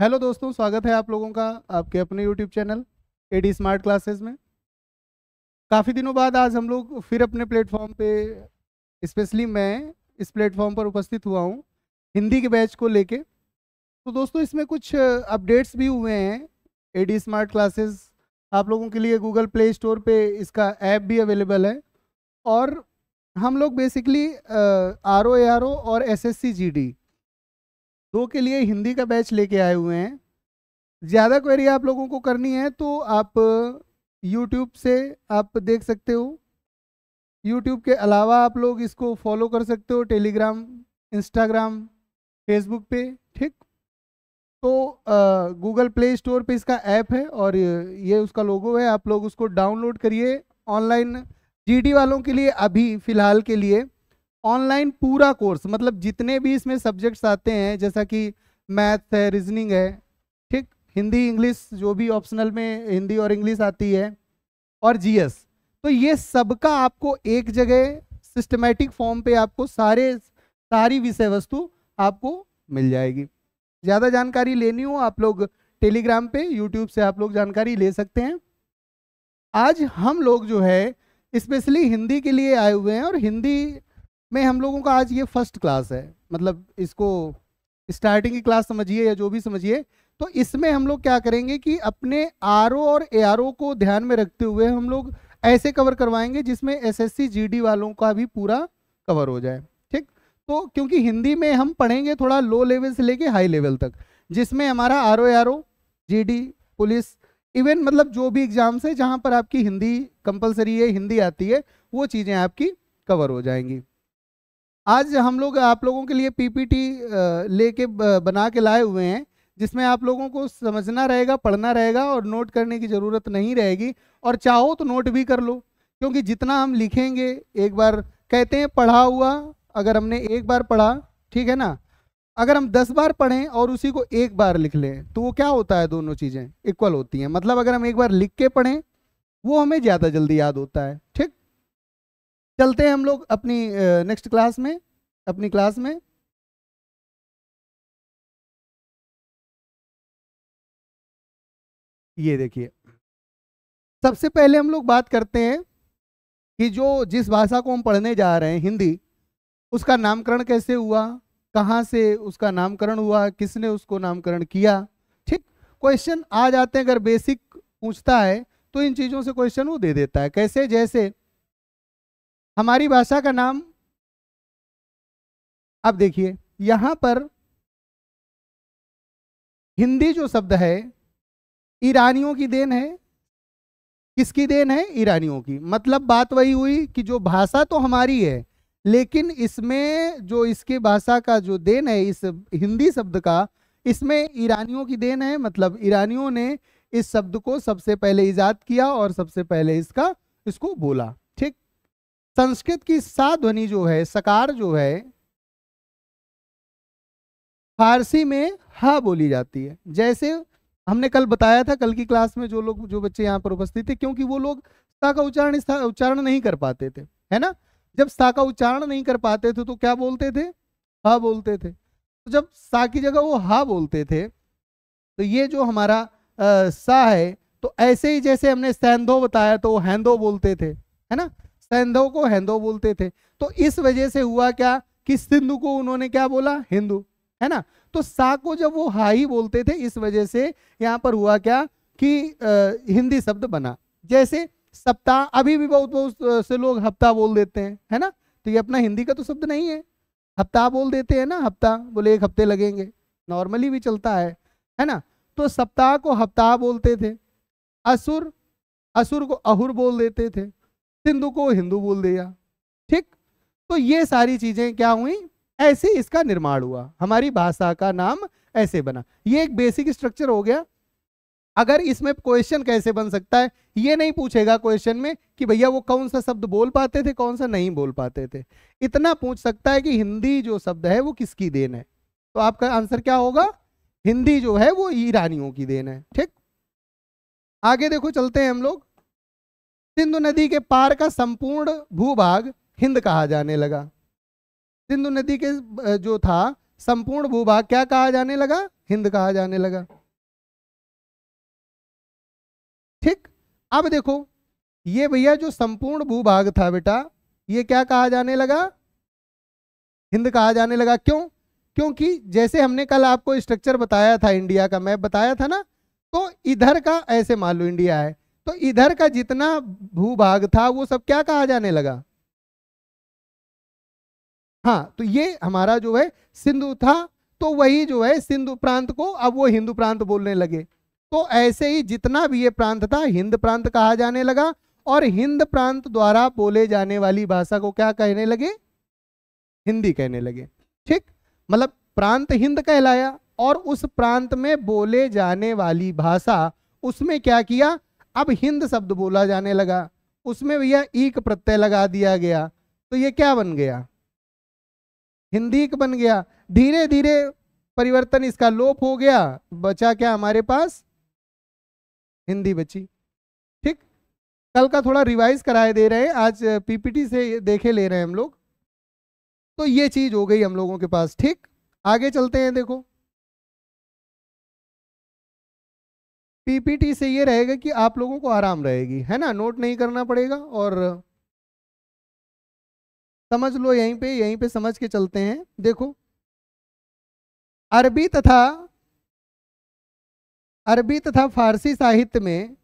hello दोस्तों स्वागत है आप लोगों का आपके अपने YouTube channel A D smart classes में काफ़ी दिनों बाद आज हम लोग फिर अपने प्लेटफॉर्म पे स्पेशली मैं इस प्लेटफॉर्म पर उपस्थित हुआ हूँ हिंदी के बैच को लेके तो दोस्तों इसमें कुछ अपडेट्स भी हुए हैं ए डी स्मार्ट क्लासेस आप लोगों के लिए गूगल प्ले स्टोर पर इसका ऐप भी अवेलेबल है और हम लोग बेसिकली आर ओ और एस एस दो के लिए हिंदी का बैच लेके आए हुए हैं ज़्यादा क्वेरी आप लोगों को करनी है तो आप यूट्यूब uh, से आप देख सकते हो यूट्यूब के अलावा आप लोग इसको फॉलो कर सकते हो टेलीग्राम इंस्टाग्राम फेसबुक पे ठीक तो गूगल प्ले स्टोर पे इसका ऐप है और uh, ये उसका लोगो है आप लोग उसको डाउनलोड करिए ऑनलाइन जीडी वालों के लिए अभी फ़िलहाल के लिए ऑनलाइन पूरा कोर्स मतलब जितने भी इसमें सब्जेक्ट्स आते हैं जैसा कि मैथ्स है रीजनिंग है ठीक हिंदी इंग्लिश जो भी ऑप्शनल में हिंदी और इंग्लिश आती है और जीएस तो ये सबका आपको एक जगह सिस्टमेटिक फॉर्म पे आपको सारे सारी विषय वस्तु आपको मिल जाएगी ज़्यादा जानकारी लेनी हो आप लोग टेलीग्राम पे यूट्यूब से आप लोग जानकारी ले सकते हैं आज हम लोग जो है स्पेशली हिंदी के लिए आए हुए हैं और हिंदी में हम लोगों का आज ये फर्स्ट क्लास है मतलब इसको स्टार्टिंग की क्लास समझिए या जो भी समझिए तो इसमें हम लोग क्या करेंगे कि अपने आर और ए को ध्यान में रखते हुए हम लोग ऐसे कवर करवाएंगे जिसमें एस एस सी वालों का भी पूरा कवर हो जाए ठीक तो क्योंकि हिंदी में हम पढ़ेंगे थोड़ा लो लेवल से लेके हाई लेवल तक जिसमें हमारा R O R O G police even मतलब जो भी एग्ज़ाम्स है जहाँ पर आपकी हिंदी कंपलसरी है हिंदी आती है वो चीज़ें आपकी कवर हो जाएंगी आज हम लोग आप लोगों के लिए पीपीटी लेके बना के लाए हुए हैं जिसमें आप लोगों को समझना रहेगा पढ़ना रहेगा और नोट करने की ज़रूरत नहीं रहेगी और चाहो तो नोट भी कर लो क्योंकि जितना हम लिखेंगे एक बार कहते हैं पढ़ा हुआ अगर हमने एक बार पढ़ा ठीक है ना अगर हम दस बार पढ़ें और उसी को एक बार लिख लें तो वो क्या होता है दोनों चीज़ें इक्वल होती हैं मतलब अगर हम एक बार लिख के पढ़ें वो हमें ज़्यादा जल्दी याद होता है ठीक चलते हैं हम लोग अपनी नेक्स्ट क्लास में अपनी क्लास में ये देखिए सबसे पहले हम लोग बात करते हैं कि जो जिस भाषा को हम पढ़ने जा रहे हैं हिंदी उसका नामकरण कैसे हुआ कहाँ से उसका नामकरण हुआ किसने उसको नामकरण किया ठीक क्वेश्चन आ जाते हैं अगर बेसिक पूछता है तो इन चीज़ों से क्वेश्चन वो दे देता है कैसे जैसे हमारी भाषा का नाम अब देखिए यहाँ पर हिंदी जो शब्द है ईरानियों की देन है किसकी देन है ईरानियों की मतलब बात वही हुई कि जो भाषा तो हमारी है लेकिन इसमें जो इसके भाषा का जो देन है इस हिंदी शब्द का इसमें ईरानियों की देन है मतलब ईरानियों ने इस शब्द को सबसे पहले ईजाद किया और सबसे पहले इसका इसको बोला संस्कृत की सा ध्वनि जो है सकार जो है फारसी में हा बोली जाती है जैसे हमने कल बताया था कल की क्लास में जो लोग जो बच्चे यहाँ पर उपस्थित थे क्योंकि वो लोग सा का उच्चारण उच्चारण नहीं कर पाते थे है ना जब सा का उच्चारण नहीं कर पाते थे तो क्या बोलते थे हा बोलते थे तो जब सा की जगह वो हा बोलते थे तो ये जो हमारा आ, सा है तो ऐसे ही जैसे हमने सैंधो बताया तो वो हैंदो बोलते थे है ना सैंधव को हिंदो बोलते थे तो इस वजह से हुआ क्या कि सिंधु को उन्होंने क्या बोला हिंदू है ना तो सा को जब वो हाई बोलते थे इस वजह से यहाँ पर हुआ क्या कि आ, हिंदी शब्द बना जैसे सप्ताह अभी भी बहुत बहुत से लोग हफ्ता बोल देते हैं है ना तो ये अपना हिंदी का तो शब्द नहीं है हफ्ता बोल देते हैं ना हफ्ता बोले एक हफ्ते लगेंगे नॉर्मली भी चलता है है ना तो सप्ताह को हफ्ता बोलते थे असुर असुर को अहुर बोल देते थे सिंधु को हिंदू बोल दिया ठीक तो ये सारी चीजें क्या हुई ऐसे इसका निर्माण हुआ हमारी भाषा का नाम ऐसे बना ये एक बेसिक स्ट्रक्चर हो गया अगर इसमें क्वेश्चन कैसे बन सकता है ये नहीं पूछेगा क्वेश्चन में कि भैया वो कौन सा शब्द बोल पाते थे कौन सा नहीं बोल पाते थे इतना पूछ सकता है कि हिंदी जो शब्द है वो किसकी देन है तो आपका आंसर क्या होगा हिंदी जो है वो ईरानियों की देन है ठीक आगे देखो चलते हैं हम लोग सिंधु नदी के पार का संपूर्ण भूभाग हिंद कहा जाने लगा सिंधु नदी के जो था संपूर्ण भूभाग क्या कहा जाने लगा हिंद कहा जाने लगा ठीक अब देखो ये भैया जो संपूर्ण भूभाग था बेटा ये क्या कहा जाने लगा हिंद कहा जाने लगा क्यों क्योंकि जैसे हमने कल आपको स्ट्रक्चर बताया था इंडिया का मैप बताया था ना तो इधर का ऐसे मान लो इंडिया है तो इधर का जितना भूभाग था वो सब क्या कहा जाने लगा हाँ तो ये हमारा जो है सिंधु था तो वही जो है सिंधु प्रांत को अब वो हिंदू प्रांत बोलने लगे तो ऐसे ही जितना भी ये प्रांत था हिंद प्रांत कहा जाने लगा और हिंद प्रांत द्वारा बोले जाने वाली भाषा को क्या कहने लगे हिंदी कहने लगे ठीक मतलब प्रांत हिंद कहलाया और उस प्रांत में बोले जाने वाली भाषा उसमें क्या किया अब हिंद शब्द बोला जाने लगा उसमें भैया एक प्रत्यय लगा दिया गया तो ये क्या बन गया हिंदी बन गया धीरे धीरे परिवर्तन इसका लोप हो गया बचा क्या हमारे पास हिंदी बची ठीक कल का थोड़ा रिवाइज कराए दे रहे हैं आज पीपीटी से देखे ले रहे हैं हम लोग तो ये चीज हो गई हम लोगों के पास ठीक आगे चलते हैं देखो पीपीटी से ये रहेगा कि आप लोगों को आराम रहेगी है ना नोट नहीं करना पड़ेगा और समझ लो यहीं पे यहीं पे समझ के चलते हैं देखो अरबी तथा अरबी तथा फारसी साहित्य में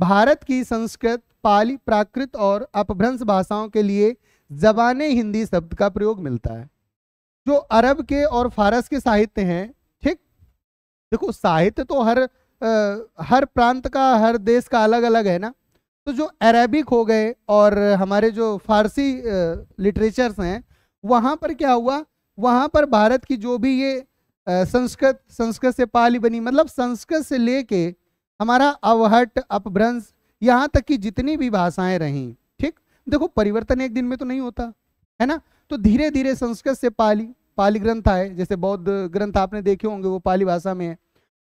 भारत की संस्कृत पाली प्राकृत और अपभ्रंश भाषाओं के लिए जबान हिंदी शब्द का प्रयोग मिलता है जो अरब के और फारस के साहित्य हैं ठीक देखो साहित्य तो हर हर प्रांत का हर देश का अलग अलग है ना तो जो अरेबिक हो गए और हमारे जो फारसी लिटरेचर्स हैं वहाँ पर क्या हुआ वहाँ पर भारत की जो भी ये संस्कृत संस्कृत से पाली बनी मतलब संस्कृत से लेके हमारा अवहट अपभ्रंश यहाँ तक कि जितनी भी भाषाएं रहीं ठीक देखो परिवर्तन एक दिन में तो नहीं होता है ना तो धीरे धीरे संस्कृत से पाली पाली ग्रंथ आए जैसे बौद्ध ग्रंथ आपने देखे होंगे वो पाली भाषा में है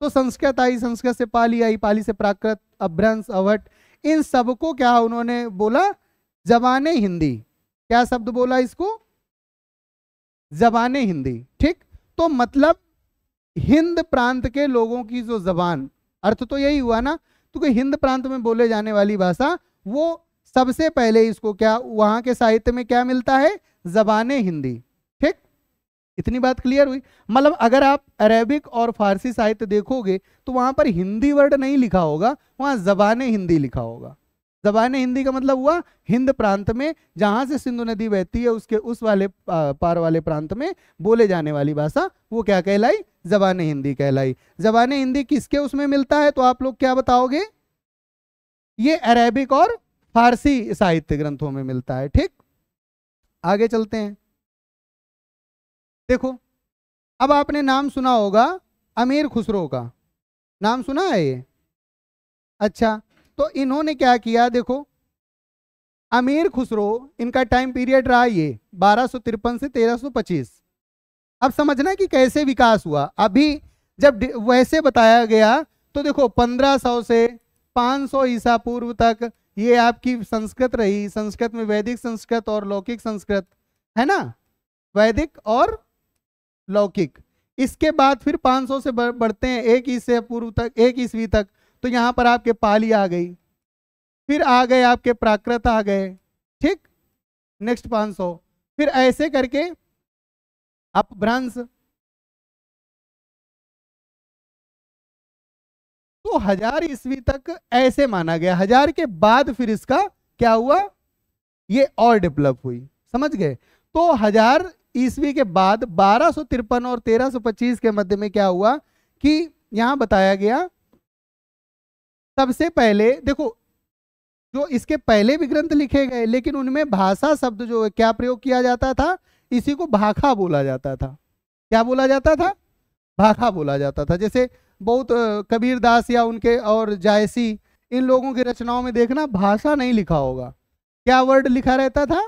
तो संस्कृत आई संस्कृत से पाली आई पाली से प्राकृत अभ्रंश अवट इन सबको क्या उन्होंने बोला जबान हिंदी क्या शब्द बोला इसको जबान हिंदी ठीक तो मतलब हिंद प्रांत के लोगों की जो जबान अर्थ तो यही हुआ ना क्योंकि हिंद प्रांत में बोले जाने वाली भाषा वो सबसे पहले इसको क्या वहां के साहित्य में क्या मिलता है जबान हिंदी इतनी बात क्लियर हुई मतलब अगर आप अरेबिक और फारसी साहित्य देखोगे तो वहां पर हिंदी वर्ड नहीं लिखा होगा वहां जबान हिंदी लिखा होगा जबान हिंदी का मतलब हुआ हिंद प्रांत में जहां से सिंधु नदी बहती है उसके उस वाले पार वाले प्रांत में बोले जाने वाली भाषा वो क्या कहलाई जबान हिंदी कहलाई जबान हिंदी किसके उसमें मिलता है तो आप लोग क्या बताओगे ये अरेबिक और फारसी साहित्य ग्रंथों में मिलता है ठीक आगे चलते हैं देखो अब आपने नाम सुना होगा अमीर खुसरो का नाम सुना है ये अच्छा तो इन्होंने क्या किया देखो अमीर खुसरो इनका टाइम पीरियड रहा ये बारह से 1325 अब समझना कि कैसे विकास हुआ अभी जब वैसे बताया गया तो देखो 1500 से 500 ईसा पूर्व तक ये आपकी संस्कृत रही संस्कृत में वैदिक संस्कृत और लौकिक संस्कृत है ना वैदिक और लौकिक इसके बाद फिर 500 से बढ़ते हैं एक ईसे पूर्व तक एक ईस्वी तक तो यहाँ पर आपके पाली आ गई फिर आ गए आपके प्राकृत आ गए ठीक नेक्स्ट 500 फिर ऐसे करके आप भ्रंश तो हजार ईस्वी तक ऐसे माना गया हजार के बाद फिर इसका क्या हुआ ये और डेवलप हुई समझ गए तो हजार ईस्वी के बाद बारह और 1325 के मध्य में क्या हुआ कि यहां बताया गया सबसे पहले देखो जो इसके पहले भी ग्रंथ लिखे गए लेकिन उनमें भाषा शब्द जो क्या प्रयोग किया जाता था इसी को भाखा बोला जाता था क्या बोला जाता था भाखा बोला जाता था जैसे बहुत कबीर दास या उनके और जायसी इन लोगों की रचनाओं में देखना भाषा नहीं लिखा होगा क्या वर्ड लिखा रहता था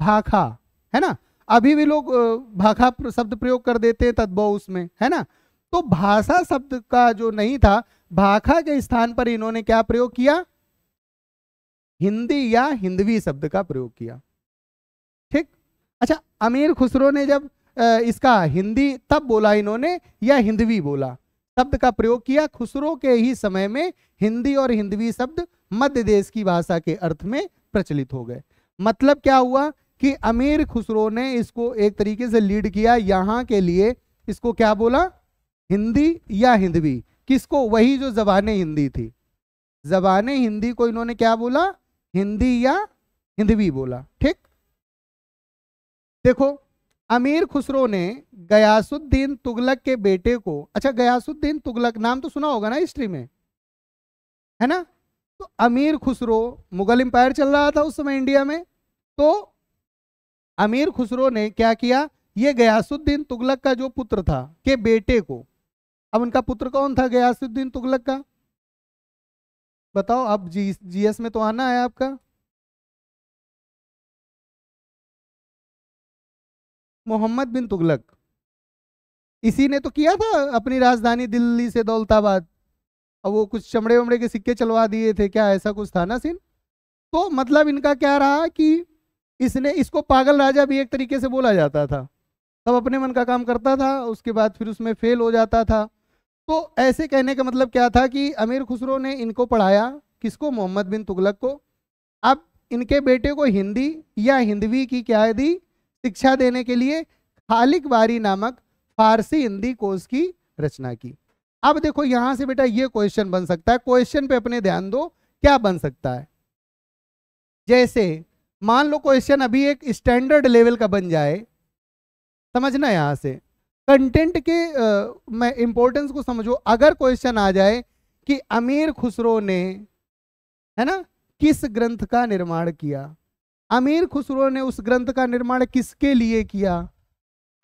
भाखा है ना अभी भी लोग भाखा शब्द प्रयोग कर देते हैं तद्भव उसमें है ना तो भाषा शब्द का जो नहीं था भाखा के स्थान पर इन्होंने क्या प्रयोग किया हिंदी या हिंदवी शब्द का प्रयोग किया ठीक अच्छा अमीर खुसरो ने जब इसका हिंदी तब बोला इन्होंने या हिंदवी बोला शब्द का प्रयोग किया खुसरो के ही समय में हिंदी और हिंदवी शब्द मध्य देश की भाषा के अर्थ में प्रचलित हो गए मतलब क्या हुआ कि अमीर खुसरो ने इसको एक तरीके से लीड किया यहां के लिए इसको क्या बोला हिंदी या हिंदवी किसको वही जो जबान हिंदी थी जबान हिंदी को इन्होंने क्या बोला हिंदी या हिंदवी बोला ठीक देखो अमीर खुसरो ने गयासुद्दीन तुगलक के बेटे को अच्छा गयासुद्दीन तुगलक नाम तो सुना होगा ना हिस्ट्री में है ना तो अमीर खुसरो मुगल एम्पायर चल रहा था उस समय इंडिया में तो अमीर खुसरो ने क्या किया ये गयासुद्दीन तुगलक का जो पुत्र था के बेटे को अब उनका पुत्र कौन था गयासुद्दीन तुगलक का बताओ अब जी जीएस में तो आना है आपका मोहम्मद बिन तुगलक इसी ने तो किया था अपनी राजधानी दिल्ली से दौलताबाद और वो कुछ चमड़े वमड़े के सिक्के चलवा दिए थे क्या ऐसा कुछ था ना सिंह तो मतलब इनका क्या रहा कि इसने इसको पागल राजा भी एक तरीके से बोला जाता था तब अपने मन का काम करता था उसके बाद फिर उसमें फेल हो जाता था तो ऐसे कहने का मतलब क्या था कि अमीर खुसरो ने इनको पढ़ाया किसको मोहम्मद बिन तुगलक को अब इनके बेटे को हिंदी या हिंदवी की क्या दी शिक्षा देने के लिए खालिक बारी नामक फारसी हिंदी कोर्स की रचना की अब देखो यहां से बेटा ये क्वेश्चन बन सकता है क्वेश्चन पे अपने ध्यान दो क्या बन सकता है जैसे मान लो क्वेश्चन अभी एक स्टैंडर्ड लेवल का बन जाए समझना यहाँ से कंटेंट के आ, मैं इम्पोर्टेंस को समझो अगर क्वेश्चन आ जाए कि अमीर खुसरो ने है ना किस ग्रंथ का निर्माण किया अमीर खुसरो ने उस ग्रंथ का निर्माण किसके लिए किया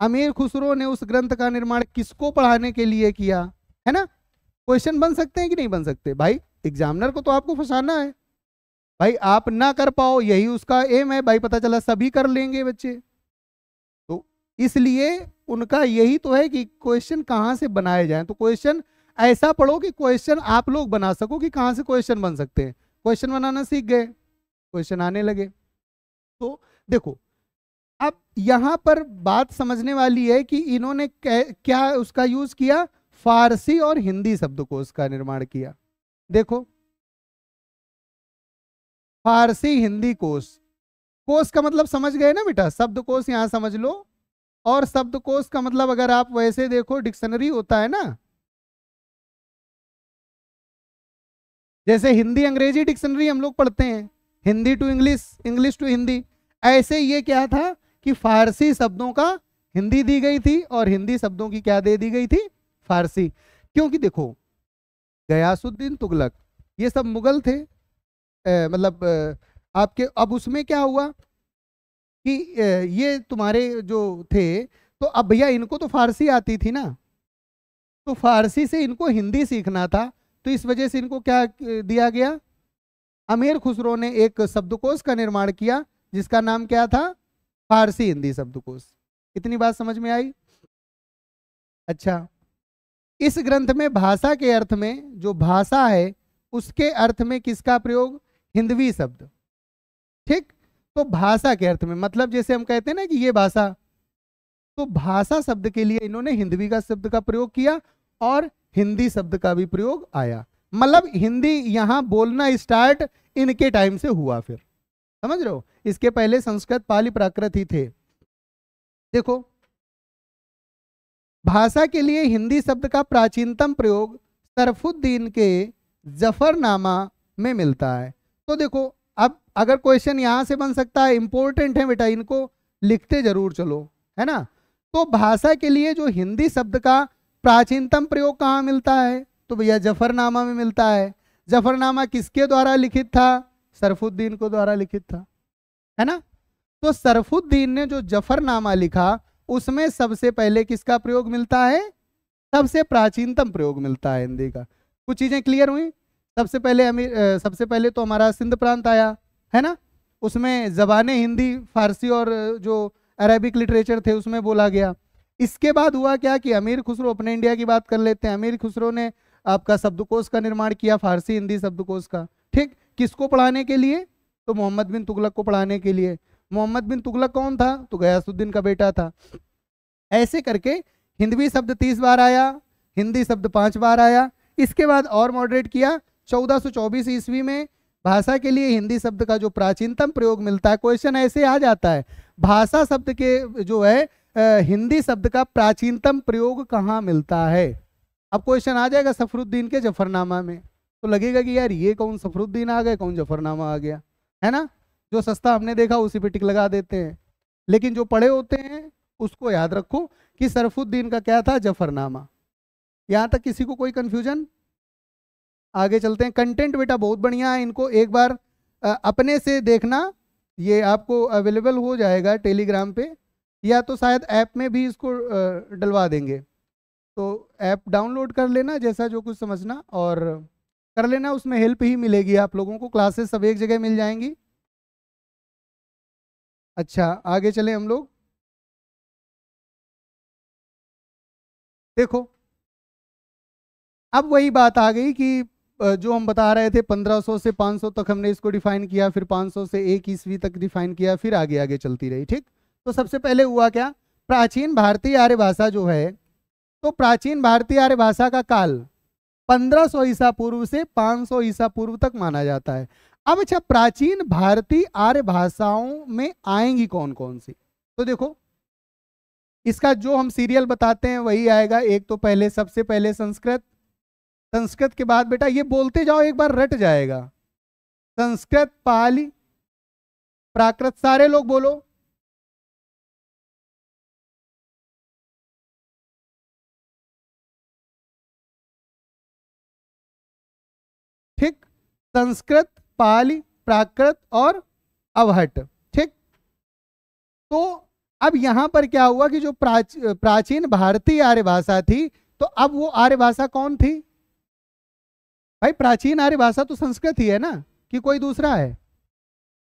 अमीर खुसरो ने उस ग्रंथ का निर्माण किसको पढ़ाने के लिए किया है ना क्वेश्चन बन सकते हैं कि नहीं बन सकते भाई एग्जामिनर को तो आपको फंसाना है भाई आप ना कर पाओ यही उसका एम है भाई पता चला सभी कर लेंगे बच्चे तो इसलिए उनका यही तो है कि क्वेश्चन कहाँ से बनाए जाए तो क्वेश्चन ऐसा पढ़ो कि क्वेश्चन आप लोग बना सको कि कहाँ से क्वेश्चन बन सकते हैं क्वेश्चन बनाना सीख गए क्वेश्चन आने लगे तो देखो अब यहाँ पर बात समझने वाली है कि इन्होंने क्या उसका यूज किया फारसी और हिंदी शब्द को उसका निर्माण किया देखो फारसी हिंदी कोश कोश का मतलब समझ गए ना बेटा शब्द कोश यहाँ समझ लो और शब्द कोश का मतलब अगर आप वैसे देखो डिक्शनरी होता है ना जैसे हिंदी अंग्रेजी डिक्शनरी हम लोग पढ़ते हैं Hindi to English English to Hindi ऐसे ये क्या था कि फारसी शब्दों का हिंदी दी गई थी और हिंदी शब्दों की क्या दे दी गई थी फारसी क्योंकि देखो गयासुद्दीन तुगलक ये सब मुगल थे मतलब आपके अब उसमें क्या हुआ कि ये तुम्हारे जो थे तो अब भैया इनको तो फारसी आती थी ना तो फारसी से इनको हिंदी सीखना था तो इस वजह से इनको क्या दिया गया अमीर खुसरो ने एक शब्दकोश का निर्माण किया जिसका नाम क्या था फारसी हिंदी शब्दकोश इतनी बात समझ में आई अच्छा इस ग्रंथ में भाषा के अर्थ में जो भाषा है उसके अर्थ में किसका प्रयोग हिंदवी शब्द ठीक तो भाषा के अर्थ में मतलब जैसे हम कहते हैं ना कि ये भाषा तो भाषा शब्द के लिए इन्होंने हिंदवी का शब्द का प्रयोग किया और हिंदी शब्द का भी प्रयोग आया मतलब हिंदी यहां बोलना स्टार्ट इनके टाइम से हुआ फिर समझ रहे हो इसके पहले संस्कृत पाली प्राकृत ही थे देखो भाषा के लिए हिंदी शब्द का प्राचीनतम प्रयोग सरफुद्दीन के जफरनामा में मिलता है तो देखो अब अगर क्वेश्चन यहाँ से बन सकता है इंपॉर्टेंट है बेटा इनको लिखते जरूर चलो है ना तो भाषा के लिए जो हिंदी शब्द का प्राचीनतम प्रयोग कहाँ मिलता है तो भैया जफरनामा में मिलता है जफरनामा किसके द्वारा लिखित था सरफुद्दीन को द्वारा लिखित था है ना तो सरफुद्दीन ने जो जफरनामा लिखा उसमें सबसे पहले किसका प्रयोग मिलता है सबसे प्राचीनतम प्रयोग मिलता है हिंदी का कुछ चीजें क्लियर हुई सबसे पहले अमीर सबसे पहले तो हमारा सिंध प्रांत आया है ना उसमें जबान हिंदी फारसी और जो अरेबिक लिटरेचर थे उसमें बोला गया इसके बाद हुआ क्या कि अमीर खुसरो अपने इंडिया की बात कर लेते हैं अमीर खुसरो ने आपका शब्दकोश का निर्माण किया फारसी हिंदी शब्दकोश का ठीक किसको पढ़ाने के लिए तो मोहम्मद बिन तुगलक को पढ़ाने के लिए मोहम्मद बिन तुगलक कौन था तो गयासुद्दीन का बेटा था ऐसे करके हिंदवी शब्द तीस बार आया हिंदी शब्द पांच बार आया इसके बाद और मॉडरेट किया 1424 ईस्वी में भाषा के लिए हिंदी शब्द का जो प्राचीनतम प्रयोग मिलता है क्वेश्चन ऐसे आ जाता है भाषा शब्द के जो है हिंदी शब्द का प्राचीनतम प्रयोग कहाँ मिलता है अब क्वेश्चन आ जाएगा सफरुद्दीन के जफरनामा में तो लगेगा कि यार ये कौन सफरुद्दीन आ गए कौन जफरनामा आ गया है ना जो सस्ता हमने देखा उसी पे टिक लगा देते हैं लेकिन जो पढ़े होते हैं उसको याद रखो कि सरफुद्दीन का क्या था जफरनामा यहाँ तक किसी को कोई कन्फ्यूजन आगे चलते हैं कंटेंट बेटा बहुत बढ़िया है इनको एक बार अपने से देखना ये आपको अवेलेबल हो जाएगा टेलीग्राम पे या तो शायद ऐप में भी इसको डलवा देंगे तो ऐप डाउनलोड कर लेना जैसा जो कुछ समझना और कर लेना उसमें हेल्प ही मिलेगी आप लोगों को क्लासेस सब एक जगह मिल जाएंगी अच्छा आगे चले हम लोग देखो अब वही बात आ गई कि जो हम बता रहे थे 1500 से 500 तक हमने इसको डिफाइन किया फिर 500 से एक ईस्वी तक डिफाइन किया फिर आगे आगे चलती रही ठीक तो सबसे पहले हुआ क्या प्राचीन भारतीय आर्य भाषा जो है तो प्राचीन भारतीय आर्य भाषा का काल 1500 ईसा पूर्व से 500 ईसा पूर्व तक माना जाता है अब अच्छा प्राचीन भारतीय आर्य भाषाओं में आएंगी कौन कौन सी तो देखो इसका जो हम सीरियल बताते हैं वही आएगा एक तो पहले सबसे पहले संस्कृत संस्कृत के बाद बेटा ये बोलते जाओ एक बार रट जाएगा संस्कृत पाली प्राकृत सारे लोग बोलो ठीक संस्कृत पाली प्राकृत और अवहट ठीक तो अब यहां पर क्या हुआ कि जो प्राच, प्राचीन भारतीय आर्य भाषा थी तो अब वो आर्य भाषा कौन थी भाई प्राचीन आर्य भाषा तो संस्कृत ही है ना कि कोई दूसरा है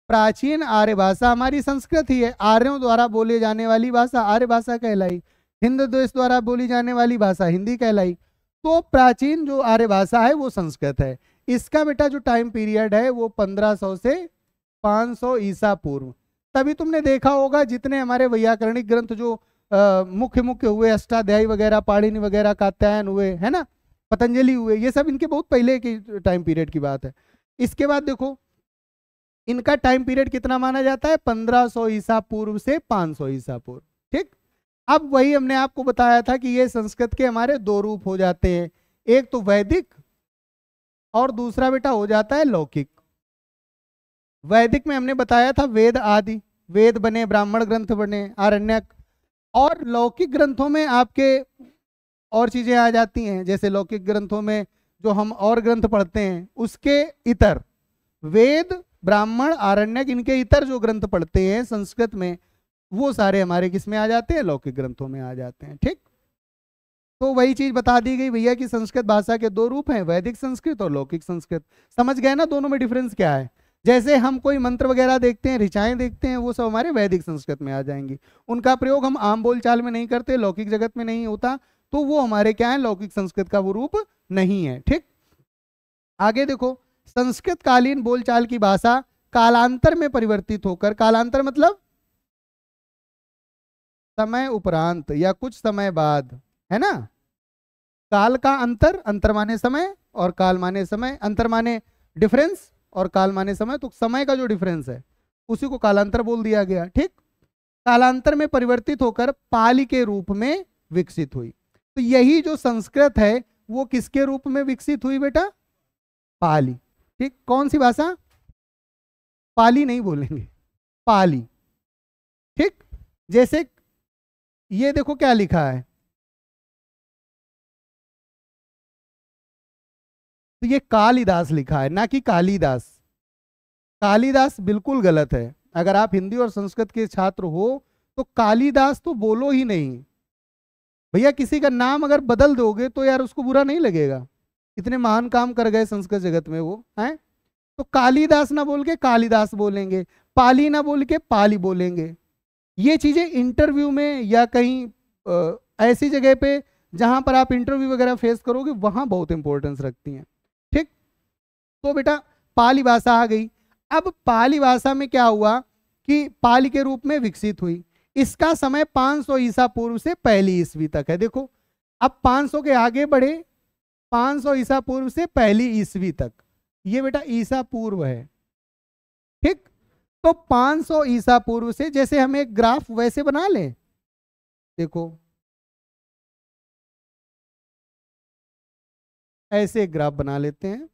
प्राचीन आर्य भाषा हमारी संस्कृत ही है आर्यों द्वारा बोले जाने वाली भाषा आर्य भाषा कहलाई हिंद देश द्वारा बोली जाने वाली भाषा हिंदी कहलाई तो प्राचीन जो आर्य भाषा है वो संस्कृत है इसका बेटा जो टाइम पीरियड है वो 1500 से 500 ईसा पूर्व तभी तुमने देखा होगा जितने हमारे वैयाकरणिक ग्रंथ जो मुख्य मुख्य हुए अष्टाध्यायी वगैरह पाणिनि वगैरह कात्यायन हुए है ना पतंजलि हुए ये सब इनके बहुत पहले की टाइम पीरियड की बात है इसके बाद देखो इनका टाइम पीरियड कितना माना जाता है 1500 ईसा पूर्व से 500 ईसा पूर्व ठीक अब वही हमने आपको बताया था कि ये संस्कृत के हमारे दो रूप हो जाते हैं एक तो वैदिक और दूसरा बेटा हो जाता है लौकिक वैदिक में हमने बताया था वेद आदि वेद बने ब्राह्मण ग्रंथ बने आरण्यक और लौकिक ग्रंथों में आपके और चीज़ें आ जाती हैं जैसे लौकिक ग्रंथों में जो हम और ग्रंथ पढ़ते हैं उसके इतर वेद ब्राह्मण आरण्यक इनके इतर जो ग्रंथ पढ़ते हैं संस्कृत में वो सारे हमारे किस में आ जाते हैं लौकिक ग्रंथों में आ जाते हैं ठीक तो वही चीज बता दी गई भैया कि संस्कृत भाषा के दो रूप हैं वैदिक संस्कृत और लौकिक संस्कृत समझ गए ना दोनों में डिफरेंस क्या है जैसे हम कोई मंत्र वगैरह देखते हैं ऋचाएं देखते हैं वो सब हमारे वैदिक संस्कृत में आ जाएंगी उनका प्रयोग हम आम बोलचाल में नहीं करते लौकिक जगत में नहीं होता तो वो हमारे क्या है लौकिक संस्कृत का वो रूप नहीं है ठीक आगे देखो संस्कृत कालीन बोलचाल की भाषा कालांतर में परिवर्तित होकर कालांतर मतलब समय उपरांत या कुछ समय बाद है ना काल का अंतर अंतर माने समय और काल माने समय अंतर माने डिफरेंस और काल माने समय तो समय का जो डिफरेंस है उसी को कालांतर बोल दिया गया ठीक कालांतर में परिवर्तित होकर पाली के रूप में विकसित हुई तो यही जो संस्कृत है वो किसके रूप में विकसित हुई बेटा पाली ठीक कौन सी भाषा पाली नहीं बोलेंगे पाली ठीक जैसे ये देखो क्या लिखा है तो ये कालिदास लिखा है ना कि कालिदास कालिदास बिल्कुल गलत है अगर आप हिंदी और संस्कृत के छात्र हो तो कालिदास तो बोलो ही नहीं भैया किसी का नाम अगर बदल दोगे तो यार उसको बुरा नहीं लगेगा इतने महान काम कर गए संस्कृत जगत में वो हैं तो कालीदास ना बोल के कालीदास बोलेंगे पाली ना बोल के पाली बोलेंगे ये चीज़ें इंटरव्यू में या कहीं आ, ऐसी जगह पे जहां पर आप इंटरव्यू वगैरह फेस करोगे वहां बहुत इंपॉर्टेंस रखती हैं ठीक तो बेटा पाली भाषा आ गई अब पाली भाषा में क्या हुआ कि पाली के रूप में विकसित हुई इसका समय 500 ईसा पूर्व से पहली ईस्वी तक है देखो अब 500 के आगे बढ़े 500 ईसा पूर्व से पहली ईस्वी तक ये बेटा ईसा पूर्व है ठीक तो 500 ईसा पूर्व से जैसे हम एक ग्राफ वैसे बना लें देखो ऐसे ग्राफ बना लेते हैं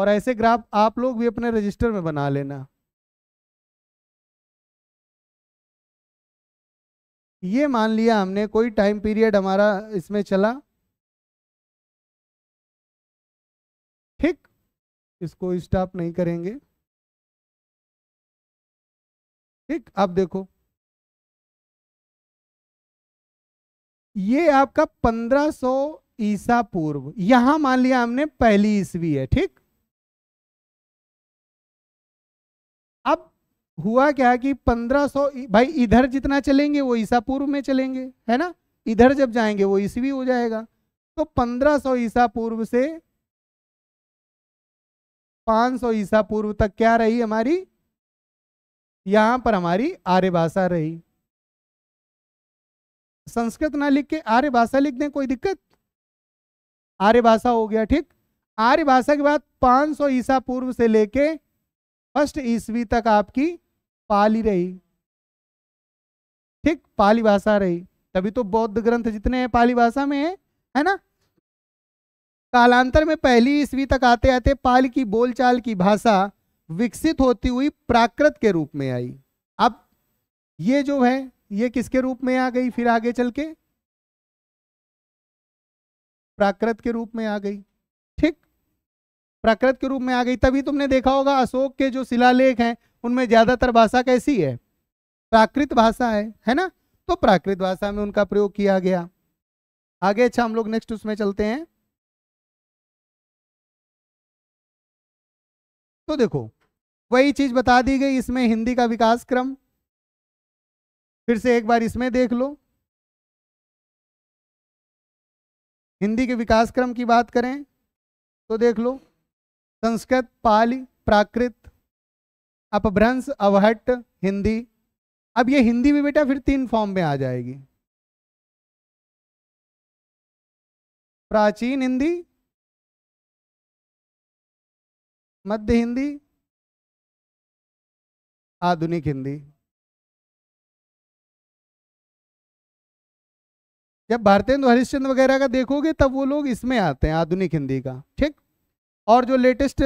और ऐसे ग्राफ आप लोग भी अपने रजिस्टर में बना लेना ये मान लिया हमने कोई टाइम पीरियड हमारा इसमें चला ठीक इसको स्टॉप नहीं करेंगे ठीक आप देखो ये आपका 1500 ईसा पूर्व यहां मान लिया हमने पहली ईसवी है ठीक अब हुआ क्या कि 1500 भाई इधर जितना चलेंगे वो ईसा पूर्व में चलेंगे है ना इधर जब जाएंगे वो ईसवी हो जाएगा तो 1500 ईसा पूर्व से 500 ईसा पूर्व तक क्या रही हमारी यहां पर हमारी आर्य भाषा रही संस्कृत ना लिख के आर्य भाषा लिख दें कोई दिक्कत आर्य भाषा हो गया ठीक आर्य भाषा के बाद 500 ईसा पूर्व से लेके फर्स्ट ईस्वी तक आपकी पाली रही ठीक पाली भाषा रही तभी तो बौद्ध ग्रंथ जितने हैं पाली भाषा में है है ना कालांतर में पहली ईस्वी तक आते आते पाल की बोलचाल की भाषा विकसित होती हुई प्राकृत के रूप में आई अब ये जो है ये किसके रूप में आ गई फिर आगे चल के प्राकृत के रूप में आ गई ठीक प्राकृत के रूप में आ गई तभी तुमने देखा होगा अशोक के जो शिलालेख हैं उनमें ज़्यादातर भाषा कैसी है प्राकृत भाषा है है ना तो प्राकृत भाषा में उनका प्रयोग किया गया आगे अच्छा हम लोग नेक्स्ट उसमें चलते हैं तो देखो वही चीज बता दी गई इसमें हिंदी का विकास क्रम फिर से एक बार इसमें देख लो हिंदी के विकास क्रम की बात करें तो देख लो संस्कृत पाली प्राकृत अपभ्रंश अवहट हिंदी अब ये हिंदी भी बेटा फिर तीन फॉर्म में आ जाएगी प्राचीन हिंदी मध्य हिंदी आधुनिक हिंदी जब भारतेंदु हरिश्चंद्र वगैरह का देखोगे तब वो लोग इसमें आते हैं आधुनिक हिंदी का ठीक और जो लेटेस्ट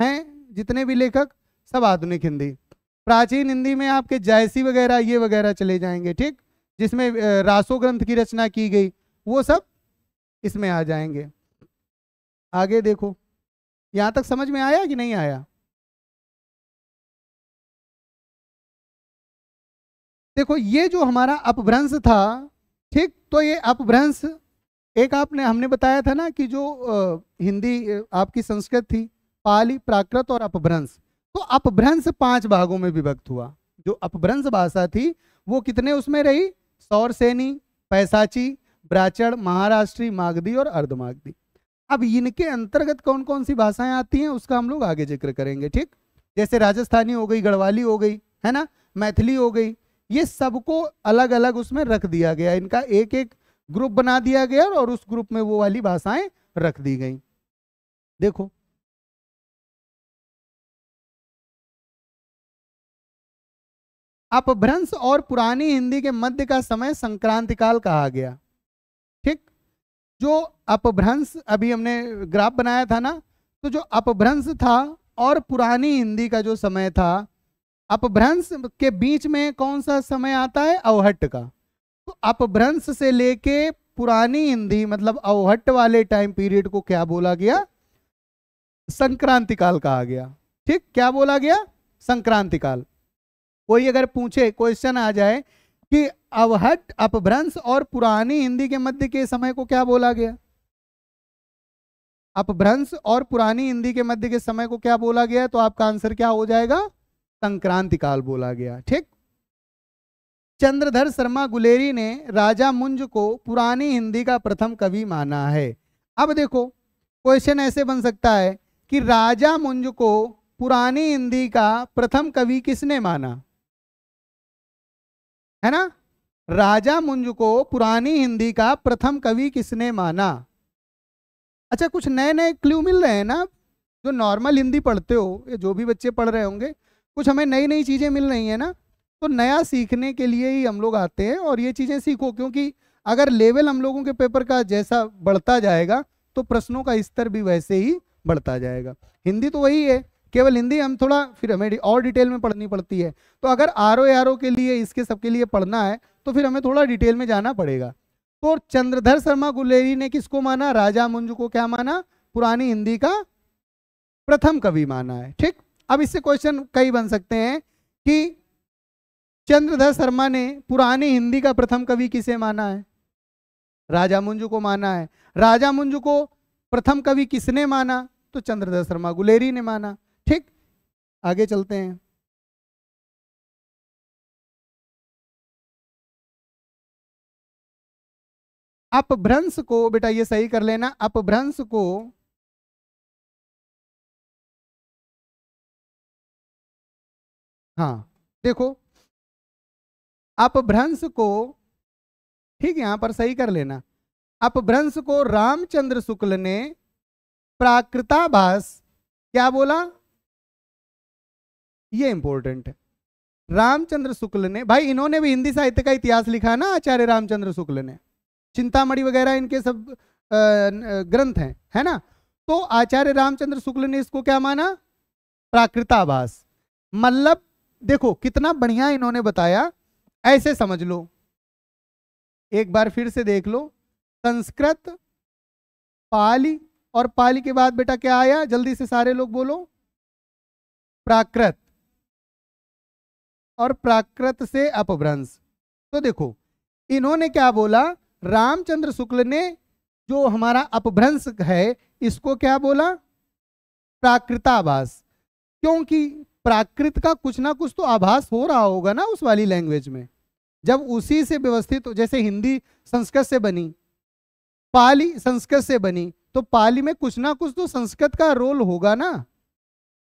हैं जितने भी लेखक सब आधुनिक हिंदी प्राचीन हिंदी में आपके जायसी वगैरह ये वगैरह चले जाएंगे ठीक जिसमें रासो ग्रंथ की रचना की गई वो सब इसमें आ जाएंगे आगे देखो यहां तक समझ में आया कि नहीं आया देखो ये जो हमारा अपभ्रंश था ठीक तो ये अपभ्रंश एक आपने हमने बताया था ना कि जो हिंदी आपकी संस्कृत थी पाली प्राकृत और अपभ्रंश तो अपभ्रंश पांच भागों में विभक्त हुआ जो अपभ्रंश भाषा थी वो कितने उसमें रही सौरसेनी पैसाची ब्राचर महाराष्ट्री मागधी और अर्धमागधी अब इनके अंतर्गत कौन कौन सी भाषाएं आती हैं उसका हम लोग आगे जिक्र करेंगे ठीक जैसे राजस्थानी हो गई गढ़वाली हो गई है ना मैथिली हो गई ये सबको अलग अलग उसमें रख दिया गया इनका एक एक ग्रुप बना दिया गया और उस ग्रुप में वो वाली भाषाएं रख दी गई देखो अपभ्रंश और पुरानी हिंदी के मध्य का समय संक्रांति काल कहा गया ठीक जो अपभ्रंश अभी हमने ग्राफ बनाया था ना तो जो अपभ्रंश था और पुरानी हिंदी का जो समय था अपभ्रंश के बीच में कौन सा समय आता है अवहट का तो अपभ्रंश से लेके पुरानी हिंदी मतलब अवहट वाले टाइम पीरियड को क्या बोला गया संक्रांति काल कहा गया ठीक क्या बोला गया संक्रांति काल कोई अगर पूछे क्वेश्चन आ जाए कि अवहट अपभ्रंश और पुरानी हिंदी के मध्य के समय को क्या बोला गया अपभ्रंश और पुरानी हिंदी के मध्य के समय को क्या बोला गया तो आपका आंसर क्या हो जाएगा संक्रांति काल बोला गया ठीक चंद्रधर शर्मा गुलेरी ने राजा मुंज को पुरानी हिंदी का प्रथम कवि माना है अब देखो क्वेश्चन ऐसे बन सकता है कि राजा मुंज को पुरानी हिंदी का प्रथम कवि किसने माना है ना राजा मुंज को पुरानी हिंदी का प्रथम कवि किसने माना अच्छा कुछ नए नए क्ल्यू मिल रहे हैं ना जो नॉर्मल हिंदी पढ़ते हो या जो भी बच्चे पढ़ रहे होंगे कुछ हमें नई नई चीज़ें मिल रही हैं ना तो नया सीखने के लिए ही हम लोग आते हैं और ये चीज़ें सीखो क्योंकि अगर लेवल हम लोगों के पेपर का जैसा बढ़ता जाएगा तो प्रश्नों का स्तर भी वैसे ही बढ़ता जाएगा हिंदी तो वही है केवल हिंदी हम थोड़ा फिर हमें और डिटेल में पढ़नी पड़ती है तो अगर आर ओ के लिए इसके सबके लिए पढ़ना है तो फिर हमें थोड़ा डिटेल में जाना पड़ेगा तो चंद्रधर शर्मा गुलेरी ने किसको माना राजा मुंज को क्या माना पुरानी हिंदी का प्रथम कवि माना है ठीक अब इससे क्वेश्चन कई बन सकते हैं कि चंद्रधर शर्मा ने पुरानी हिंदी का प्रथम कवि किसे माना है राजा मुंजू को माना है राजा मुंजू को प्रथम कवि किसने माना तो चंद्रधर शर्मा गुलेरी ने माना ठीक आगे चलते हैं अपभ्रंश को बेटा ये सही कर लेना अपभ्रंश को हाँ देखो अपभ्रंश को ठीक यहां पर सही कर लेना अपभ्रंश को रामचंद्र शुक्ल ने प्राकृताभास क्या बोला ये इंपॉर्टेंट है रामचंद्र शुक्ल ने भाई इन्होंने भी हिंदी साहित्य का इतिहास लिखा ना आचार्य रामचंद्र शुक्ल ने चिंतामणि वगैरह इनके सब ग्रंथ हैं है ना तो आचार्य रामचंद्र शुक्ल ने इसको क्या माना प्राकृतावास मतलब देखो कितना बढ़िया इन्होंने बताया ऐसे समझ लो एक बार फिर से देख लो संस्कृत पाली और पाली के बाद बेटा क्या आया जल्दी से सारे लोग बोलो प्राकृत और प्राकृत से अपभ्रंश तो देखो इन्होंने क्या बोला रामचंद्र शुक्ल ने जो हमारा अपभ्रंश है इसको क्या बोला प्राकृतावास क्योंकि प्राकृत का कुछ ना कुछ तो आभास हो रहा होगा ना उस वाली लैंग्वेज में जब उसी से व्यवस्थित जैसे हिंदी संस्कृत से बनी पाली संस्कृत से बनी तो पाली में कुछ ना कुछ तो संस्कृत का रोल होगा ना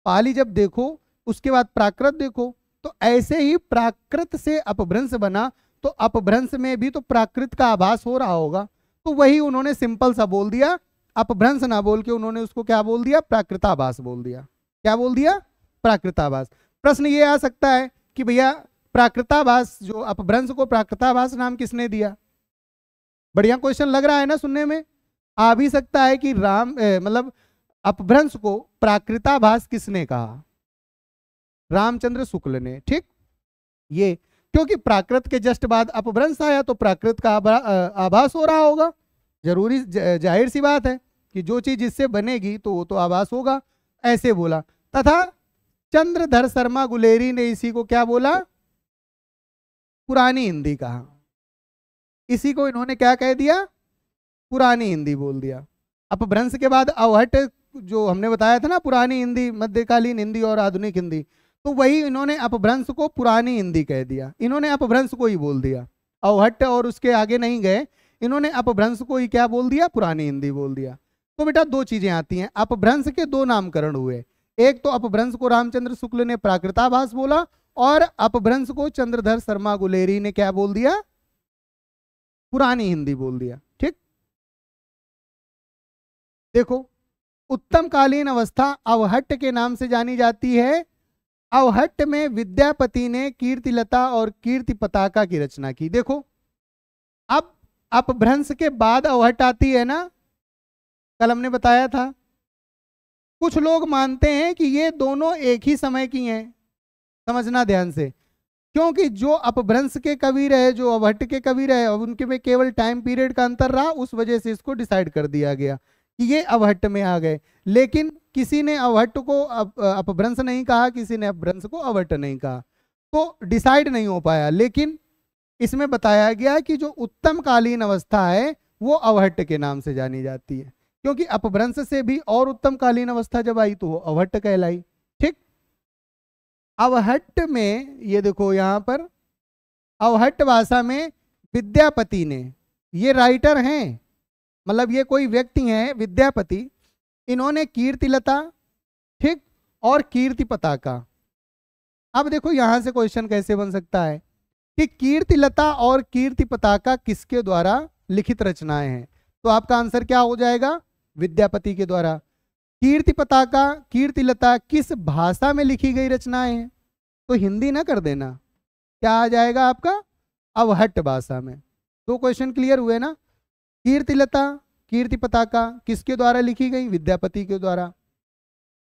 पाली जब देखो उसके बाद प्राकृत देखो तो ऐसे ही प्राकृत से अपभ्रंश बना तो अपभ्रंश में भी तो प्राकृत का आभास हो रहा होगा तो वही उन्होंने सिंपल सा बोल दिया अपभ्रंश ना बोल के उन्होंने उसको क्या बोल दिया प्राकृताभास बोल दिया क्या बोल दिया प्राकृताभास प्रश्न ये आ सकता है कि भैया प्राकृताभास जो अपभ्रंश को प्राकृताभास नाम किसने दिया बढ़िया क्वेश्चन लग रहा है ना सुनने में आ भी सकता है कि राम मतलब अपभ्रंश को प्राकृताभास किसने कहा रामचंद्र शुक्ल ने ठीक ये क्योंकि प्राकृत के जस्ट बाद अपभ्रंश आया तो प्राकृत का आभास हो रहा होगा जरूरी जाहिर सी बात है कि जो चीज इससे बनेगी तो वो तो आभास होगा ऐसे बोला तथा चंद्रधर शर्मा गुलेरी ने इसी को क्या बोला पुरानी हिंदी कहा इसी को इन्होंने क्या कह दिया पुरानी हिंदी बोल दिया अपभ्रंश के बाद अवहट जो हमने बताया था ना पुरानी हिंदी मध्यकालीन हिंदी और आधुनिक हिंदी तो वही इन्होंने अपभ्रंश को पुरानी हिंदी कह दिया इन्होंने अपभ्रंश को ही बोल दिया अवहट्ट और उसके आगे नहीं गए इन्होंने अपभ्रंश को ही क्या बोल दिया पुरानी हिंदी बोल दिया तो बेटा दो चीजें आती हैं अपभ्रंश के दो नामकरण हुए एक तो अपभ्रंश को रामचंद्र शुक्ल ने प्राकृताभास बोला और अपभ्रंश को चंद्रधर शर्मा गुलेरी ने क्या बोल दिया पुरानी हिंदी बोल दिया ठीक देखो उत्तम कालीन अवस्था अवहट्ट के नाम से जानी जाती है अवहट्ट में विद्यापति ने कीर्तिलता और कीर्ति पताका की रचना की देखो अब अपभ्रंश के बाद अवहट आती है ना कल हमने बताया था कुछ लोग मानते हैं कि ये दोनों एक ही समय की हैं समझना ध्यान से क्योंकि जो अपभ्रंश के कवि रहे जो अवहट के कवि रहे और उनके में केवल टाइम पीरियड का अंतर रहा उस वजह से इसको डिसाइड कर दिया गया कि ये अवहट में आ गए लेकिन किसी ने अवहट को अप, अपभ्रंश नहीं कहा किसी ने अपभ्रंश को अवहट नहीं कहा तो डिसाइड नहीं हो पाया लेकिन इसमें बताया गया कि जो उत्तम कालीन अवस्था है वो अवहट के नाम से जानी जाती है क्योंकि अपभ्रंश से भी और उत्तम कालीन अवस्था जब आई तो वो अवहट कहलाई ठीक अवहट में ये देखो यहां पर अवहट भाषा में विद्यापति ने ये राइटर हैं मतलब ये कोई व्यक्ति हैं विद्यापति इन्होंने कीर्ति लता ठीक और कीर्ति पताका अब देखो यहां से क्वेश्चन कैसे बन सकता है कि कीर्ति लता और कीर्ति पताका किसके द्वारा लिखित रचनाएं हैं तो आपका आंसर क्या हो जाएगा विद्यापति के द्वारा कीर्ति पताका कीर्ति लता किस भाषा में लिखी गई रचनाएं हैं तो हिंदी ना कर देना क्या आ जाएगा आपका अवहट भाषा में दो तो क्वेश्चन क्लियर हुए ना कीर्तिलता कीर्ति पताका किसके द्वारा लिखी गई विद्यापति के द्वारा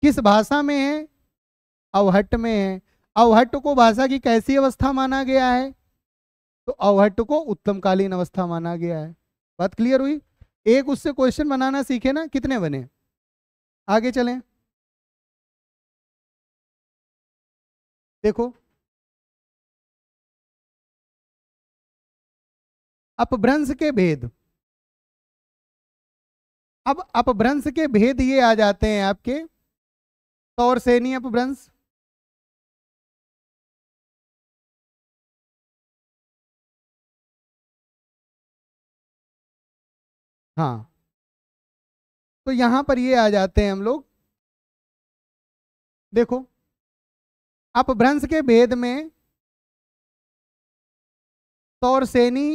किस भाषा में है अवहट्ट में है अवहट्ट को भाषा की कैसी अवस्था माना गया है तो अवहट्ट को उत्तमकालीन अवस्था माना गया है बात क्लियर हुई एक उससे क्वेश्चन बनाना सीखे ना कितने बने आगे चलें देखो अपभ्रंश के भेद अब अपभ्रंश के भेद ये आ जाते हैं आपके तो सेनी अपभ्रंश हाँ तो यहां पर ये आ जाते हैं हम लोग देखो अपभ्रंश के भेद में सौरसेनी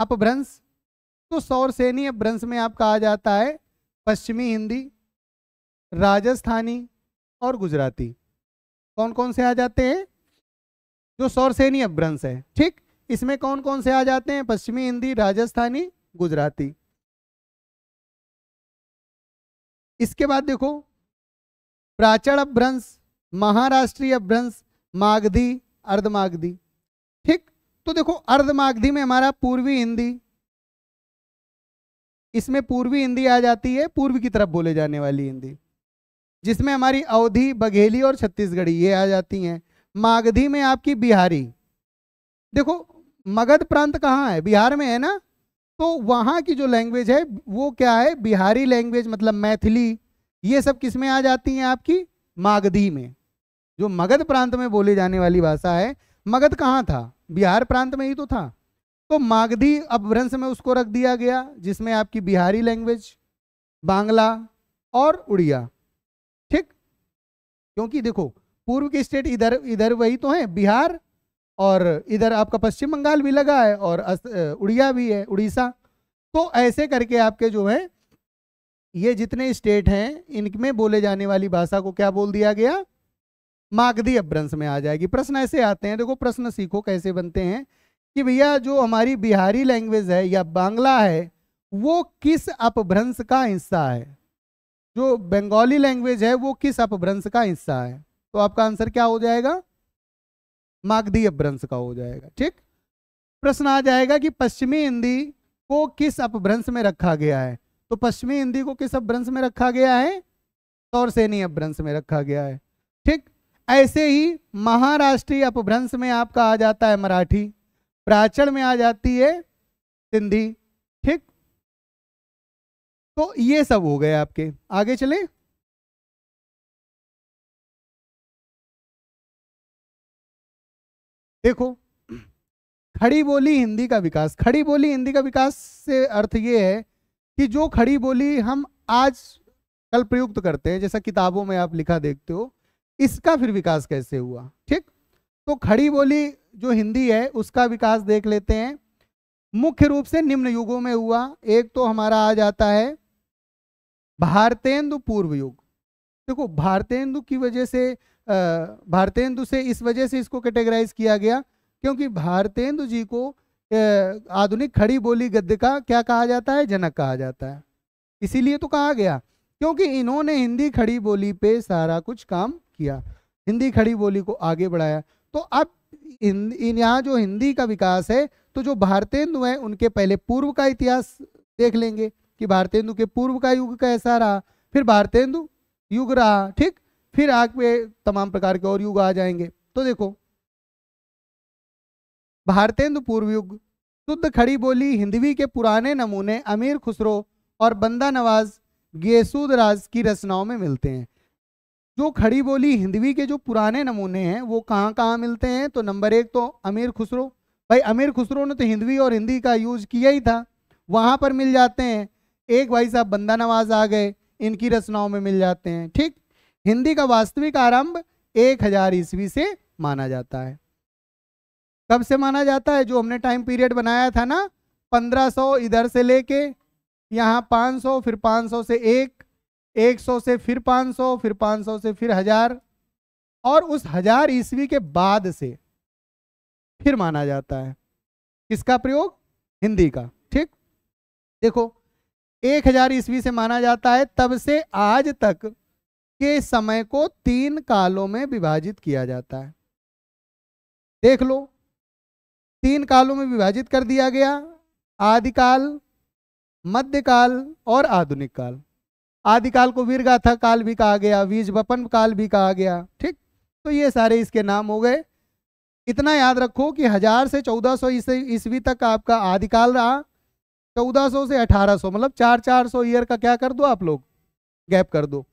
अपभ्रंश तो सौरसेनी अपभ्रंश में आपका आ जाता है पश्चिमी हिंदी राजस्थानी और गुजराती कौन कौन से आ जाते हैं जो सौरसेनी अभ्रंश है ठीक इसमें कौन कौन से आ जाते हैं पश्चिमी हिंदी राजस्थानी गुजराती इसके बाद देखो प्राचर अभ्रंश महाराष्ट्रीय अभ्रंश मागधी अर्धमागधी ठीक तो देखो अर्धमागधी में हमारा पूर्वी हिंदी इसमें पूर्वी हिंदी आ जाती है पूर्व की तरफ बोले जाने वाली हिंदी जिसमें हमारी अवधि बघेली और छत्तीसगढ़ी ये आ जाती हैं मागधी में आपकी बिहारी देखो मगध प्रांत कहाँ है बिहार में है ना तो वहाँ की जो लैंग्वेज है वो क्या है बिहारी लैंग्वेज मतलब मैथिली ये सब किस में आ जाती हैं आपकी मागधी में जो मगध प्रांत में बोले जाने वाली भाषा है मगध कहाँ था बिहार प्रांत में ही तो था तो मागधी अपभ्रंश में उसको रख दिया गया जिसमें आपकी बिहारी लैंग्वेज बांग्ला और उड़िया ठीक क्योंकि देखो पूर्व के स्टेट इधर इधर वही तो है बिहार और इधर आपका पश्चिम बंगाल भी लगा है और उड़िया भी है उड़ीसा तो ऐसे करके आपके जो है ये जितने स्टेट हैं इनमें बोले जाने वाली भाषा को क्या बोल दिया गया मागधी अपभ्रंश में आ जाएगी प्रश्न ऐसे आते हैं देखो प्रश्न सीखो कैसे बनते हैं कि भैया जो हमारी बिहारी लैंग्वेज है या बांग्ला है वो किस अपभ्रंश का हिस्सा है जो बंगाली लैंग्वेज है वो किस अपभ्रंश का हिस्सा है तो आपका आंसर क्या हो जाएगा मागधी अपभ्रंश का हो जाएगा ठीक प्रश्न आ जाएगा कि पश्चिमी हिंदी को किस अपभ्रंश में रखा गया है तो पश्चिमी हिंदी को किस अपभ्रंश में रखा गया है सैनी अपभ्रंश में रखा गया है ठीक ऐसे ही महाराष्ट्रीय अपभ्रंश में आपका आ जाता है मराठी प्राचर में आ जाती है सिंधी ठीक तो ये सब हो गए आपके आगे चले देखो खड़ी बोली हिंदी का विकास खड़ी बोली हिंदी का विकास से अर्थ ये है कि जो खड़ी बोली हम आज कल प्रयुक्त करते हैं जैसा किताबों में आप लिखा देखते हो इसका फिर विकास कैसे हुआ ठीक तो खड़ी बोली जो हिंदी है उसका विकास देख लेते हैं मुख्य रूप से निम्न युगों में हुआ एक तो हमारा आ जाता है भारतेंदु पूर्व युग देखो भारतेंदु की वजह से भारतेंदु से इस वजह से इसको कैटेगराइज किया गया क्योंकि भारतेंदु जी को आधुनिक खड़ी बोली गद्य का क्या कहा जाता है जनक कहा जाता है इसीलिए तो कहा गया क्योंकि इन्होंने हिंदी खड़ी बोली पे सारा कुछ काम किया हिंदी खड़ी बोली को आगे बढ़ाया तो अब इन यहाँ जो हिंदी का विकास है तो जो भारतेंदु हैं उनके पहले पूर्व का इतिहास देख लेंगे कि भारतेंदु के पूर्व का युग कैसा रहा फिर भारतेंदु युग रहा ठीक फिर आगे तमाम प्रकार के और युग आ जाएंगे तो देखो भारतेंदु पूर्व युग शुद्ध खड़ी बोली हिंदवी के पुराने नमूने अमीर खुसरो और बंदा नवाज गेसूद की रचनाओं में मिलते हैं जो खड़ी बोली हिंदवी के जो पुराने नमूने हैं वो कहाँ कहाँ मिलते हैं तो नंबर एक तो अमीर खुसरो भाई अमीर खुसरो ने तो हिंदवी और हिंदी का यूज किया ही था वहाँ पर मिल जाते हैं एक भाई साहब बंदा नवाज आ गए इनकी रचनाओं में मिल जाते हैं ठीक हिंदी का वास्तविक आरंभ एक हजार ईस्वी से माना जाता है कब से माना जाता है जो हमने टाइम पीरियड बनाया था ना 1500 इधर से लेके यहाँ 500 फिर 500 से एक 100 से फिर 500 फिर 500 से फिर हजार और उस हजार ईस्वी के बाद से फिर माना जाता है किसका प्रयोग हिंदी का ठीक देखो एक हजार ईस्वी से माना जाता है तब से आज तक के समय को तीन कालों में विभाजित किया जाता है देख लो तीन कालों में विभाजित कर दिया गया आदिकाल मध्यकाल और आधुनिक काल आदिकाल को वीरगाथा काल भी कहा गया बीज बपन काल भी कहा गया ठीक तो ये सारे इसके नाम हो गए इतना याद रखो कि हजार से चौदह सौ ईस्वी तक आपका आदिकाल रहा चौदह सौ से अठारह सौ मतलब चार चार सौ ईयर का क्या कर दो आप लोग गैप कर दो